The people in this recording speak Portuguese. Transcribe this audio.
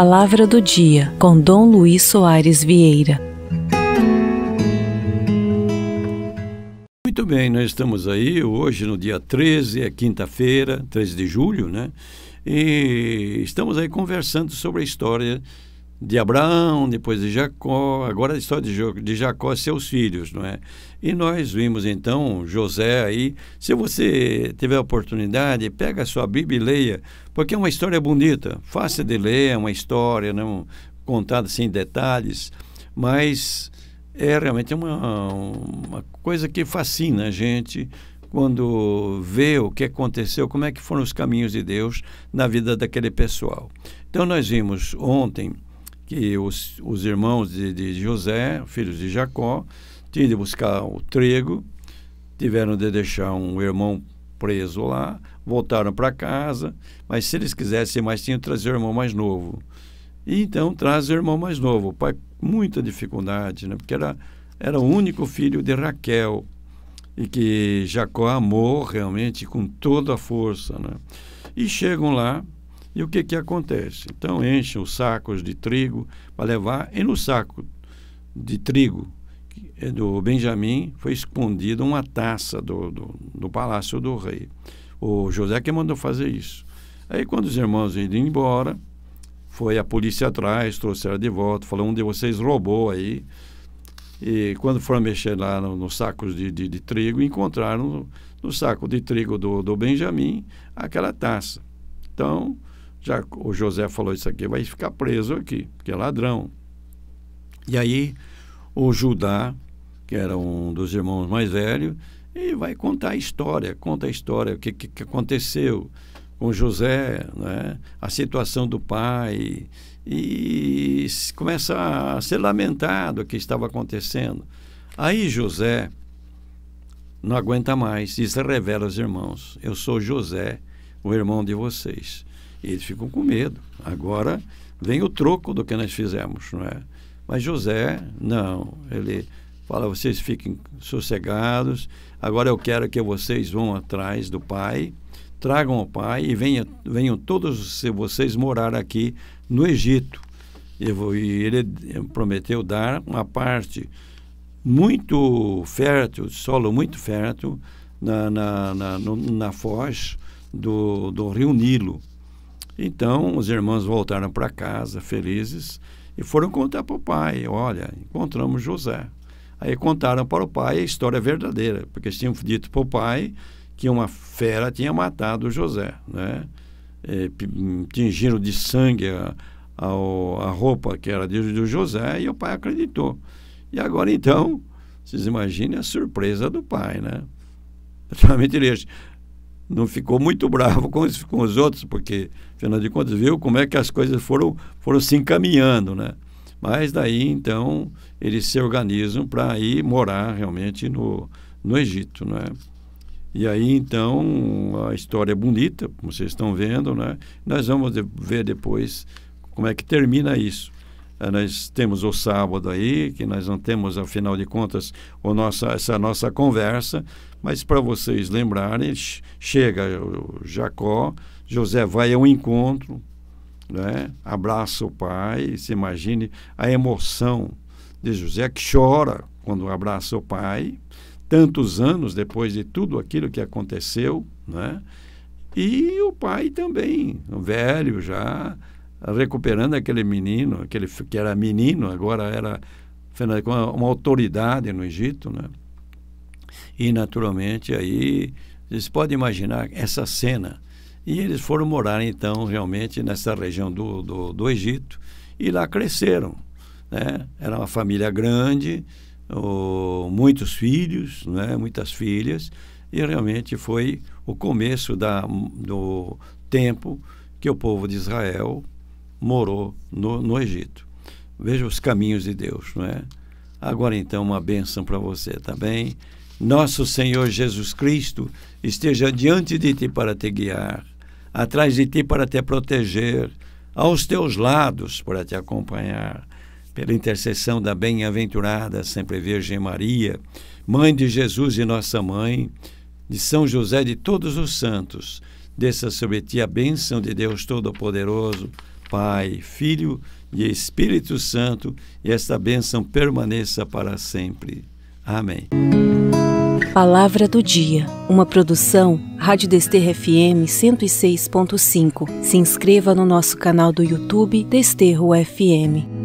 Palavra do Dia, com Dom Luiz Soares Vieira. Muito bem, nós estamos aí hoje no dia 13, é quinta-feira, 13 de julho, né? E estamos aí conversando sobre a história de Abraão, depois de Jacó, agora a história de, de Jacó e seus filhos, não é? E nós vimos então José aí. Se você tiver a oportunidade, pega a sua Bíblia e leia, porque é uma história bonita, fácil de ler, é uma história não contada sem detalhes, mas é realmente uma, uma coisa que fascina a gente quando vê o que aconteceu, como é que foram os caminhos de Deus na vida daquele pessoal. Então nós vimos ontem que os, os irmãos de, de José, filhos de Jacó, tinham de buscar o trigo, tiveram de deixar um irmão preso lá, voltaram para casa, mas se eles quisessem mais, tinham de trazer o irmão mais novo. E então traz o irmão mais novo. O pai, muita dificuldade, né? porque era, era o único filho de Raquel, e que Jacó amou realmente com toda a força. Né? E chegam lá, e o que, que acontece? Então enchem os sacos de trigo para levar, e no saco de trigo é do Benjamim foi escondida uma taça do, do, do palácio do rei. O José que mandou fazer isso. Aí quando os irmãos iam embora, foi a polícia atrás, trouxeram de volta, falou um de vocês roubou aí. E quando foram mexer lá nos no sacos de, de, de, trigo, encontraram no, no, saco de trigo do, do Benjamim aquela taça. Então, já o José falou isso aqui, vai ficar preso aqui, porque é ladrão. E aí o Judá, que era um dos irmãos mais velhos, e vai contar a história, conta a história, o que, que, que aconteceu com José, né? a situação do pai, e, começa a ser lamentado o que estava acontecendo. Aí José não aguenta mais, se revela aos irmãos, eu sou José, o irmão de vocês. Eles ficam com medo. Agora vem o troco do que nós fizemos, não é? Mas José, não, ele fala: vocês fiquem sossegados. Agora eu quero que vocês vão atrás do pai, tragam o pai e venha, venham todos vocês morar aqui no Egito. E ele eh, prometeu dar uma parte muito fértil, solo muito fértil, na, na, na, na foz do, do rio Nilo. Então, os irmãos voltaram para casa, felizes, e foram contar para o pai: olha, encontramos José. Aí contaram para o pai a história verdadeira, porque eles tinham dito para o pai que uma fera tinha matado José, né? E, tingiram de sangue a, a, a roupa que era de, de José e o pai acreditou. E agora então, vocês imaginem a surpresa do pai, né? Realmente ele não ficou muito bravo com os, com os outros, porque, afinal de contas, viu como é que as coisas foram, foram se encaminhando, né? Mas daí, então, eles se organizam para ir morar realmente no, no Egito, né? E aí, então, a história é bonita, como vocês estão vendo, né? Nós vamos ver depois como é que termina isso. Eh, nós temos o sábado aí, que nós não temos, afinal de contas, o essa nossa conversa, mas para vocês lembrarem, chega Jacó, José vai ao encontro, né? abraça o pai, se imagine a emoção de José, que chora quando abraça o pai, tantos anos depois de tudo aquilo que aconteceu, né? E o pai também, velho já, recuperando aquele menino, aquele que era menino, agora era uma autoridade no Egito, né? E naturalmente aí vocês podem imaginar essa cena. E eles foram morar então realmente nessa região do, do, do Egito e lá cresceram. Né? Era uma família grande, o, muitos filhos, né? muitas filhas, e realmente foi o começo da, do tempo que o povo de Israel morou no, no Egito. Veja os caminhos de Deus, não é? Agora então, uma bênção para você, tá bem? Nosso Senhor Jesus Cristo esteja diante de ti para te guiar, atrás de ti para te proteger, aos teus lados para te acompanhar. Pela intercessão da bem-aventurada Sempre Virgem Maria, Mãe de Jesus e Nossa Mãe, de São José de todos os santos, desça sobre ti a bênção de Deus Todo-Poderoso. Pai, Filho e Espírito Santo, e esta bênção permaneça para sempre. Amém. Palavra do Dia, uma produção Rádio Desterro FM 106.5. Se inscreva no nosso canal do YouTube Desterro FM.